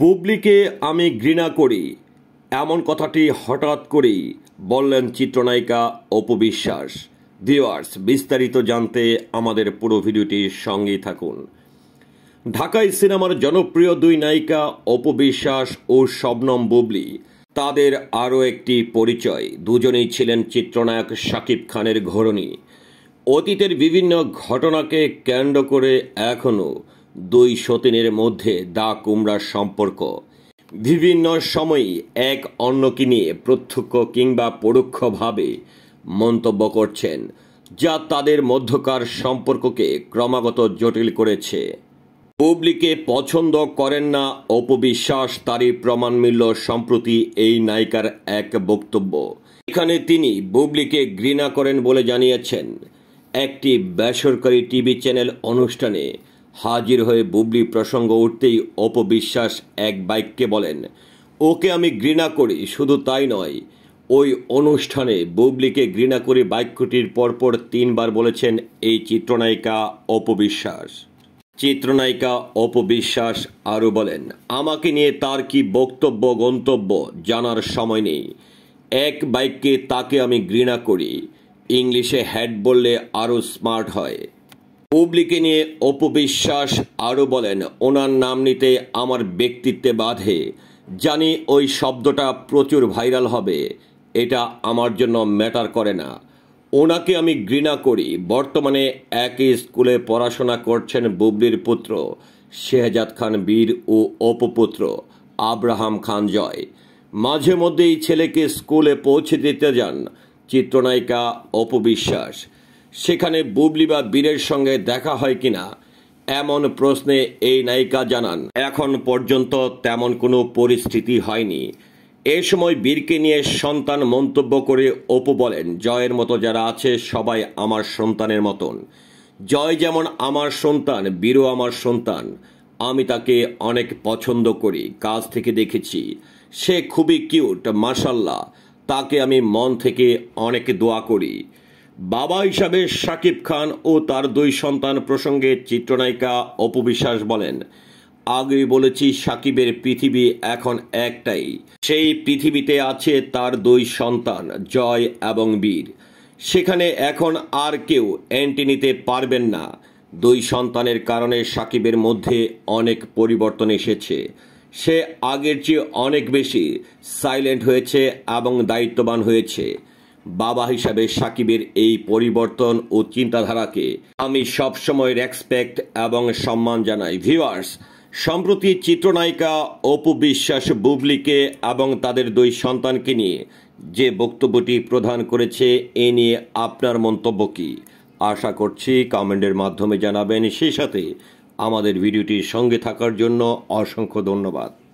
বুবলিকে আমি ঘৃণা করি এমন কথাটি হঠাৎ করেই বললেন চিত্রনায়িকা অপবিশ্বাস ভিওয়ার্স বিস্তারিত জানতে আমাদের পুরো ভিডিওটির সঙ্গেই থাকুন ঢাকায় সিনেমার জনপ্রিয় দুই নায়িকা অপবিশ্বাস ও শবনম বুবলি তাদের আরও একটি পরিচয় দুজনেই ছিলেন চিত্রনায়ক শাকিব খানের ঘরণী অতীতের বিভিন্ন ঘটনাকে কেন্দ্র করে এখনও দুই সতীনের মধ্যে দা কুমড়ার সম্পর্ক বিভিন্ন সময়ই এক অন্যকে নিয়ে প্রত্যক্ষ কিংবা পরোক্ষভাবে মন্তব্য করছেন যা তাদের মধ্যকার সম্পর্ককে ক্রমাগত জটিল করেছে পুবলিকে পছন্দ করেন না অপবিশ্বাস তারই প্রমাণ মিলল সম্প্রতি এই নায়িকার এক বক্তব্য এখানে তিনি বুবলিকে ঘৃণা করেন বলে জানিয়েছেন একটি বেসরকারি টিভি চ্যানেল অনুষ্ঠানে হাজির হয়ে বুবলি প্রসঙ্গ উঠতেই অপবিশ্বাস এক বাইককে বলেন ওকে আমি ঘৃণা করি শুধু তাই নয় ওই অনুষ্ঠানে বুবলিকে ঘৃণা করে বাক্যটির পরপর তিনবার বলেছেন এই চিত্রনায়িকা অপবিশ্বাস চিত্রনায়িকা অপবিশ্বাস আরও বলেন আমাকে নিয়ে তার কি বক্তব্য গন্তব্য জানার সময় নেই এক বাইককে তাকে আমি ঘৃণা করি ইংলিশে হ্যাড বললে আরও স্মার্ট হয় পুবলিকে নিয়ে অপু বিশ্বাস আরও বলেন ওনার নাম নিতে আমার ব্যক্তিত্বে বাধে জানি ওই শব্দটা প্রচুর ভাইরাল হবে এটা আমার জন্য ম্যাটার করে না ওনাকে আমি ঘৃণা করি বর্তমানে একই স্কুলে পড়াশোনা করছেন বুবলির পুত্র শেহজাদ খান বীর ও অপপুত্র আব্রাহাম খান জয় মাঝে মধ্যেই ছেলেকে স্কুলে পৌঁছে দিতে যান চিত্রনায়িকা অপবিশ্বাস সেখানে বুবলি বা বীরের সঙ্গে দেখা হয় কিনা এমন প্রশ্নে এই নায়িকা জানান এখন পর্যন্ত তেমন কোনো পরিস্থিতি হয়নি এ সময় বীরকে নিয়ে সন্তান মন্তব্য করে অপু বলেন জয়ের মতো যারা আছে সবাই আমার সন্তানের মতন জয় যেমন আমার সন্তান বীরও আমার সন্তান আমি তাকে অনেক পছন্দ করি কাজ থেকে দেখেছি সে খুবই কিউট মাসাল্লাহ তাকে আমি মন থেকে অনেক দোয়া করি বাবা হিসাবে শাকিব খান ও তার দুই সন্তান প্রসঙ্গে চিত্রনায়িকা অপবিশ্বাস বলেন আগেই বলেছি সাকিবের পৃথিবী এখন একটাই সেই পৃথিবীতে আছে তার দুই সন্তান জয় এবং বীর সেখানে এখন আর কেউ অ্যান্টি নিতে পারবেন না দুই সন্তানের কারণে সাকিবের মধ্যে অনেক পরিবর্তন এসেছে সে আগের চেয়ে অনেক বেশি সাইলেন্ট হয়েছে এবং দায়িত্ববান হয়েছে বাবা হিসাবে সাকিবের এই পরিবর্তন ও চিন্তাধারাকে আমি সবসময় রেসপেক্ট এবং সম্মান জানাই ভিউয়ার্স সম্প্রতি চিত্রনায়িকা অপু বিশ্বাস বুবলিকে এবং তাদের দুই সন্তানকে নিয়ে যে বক্তব্যটি প্রদান করেছে এ নিয়ে আপনার মন্তব্য কী আশা করছি কমেন্টের মাধ্যমে জানাবেন সেই সাথে আমাদের ভিডিওটির সঙ্গে থাকার জন্য অসংখ্য ধন্যবাদ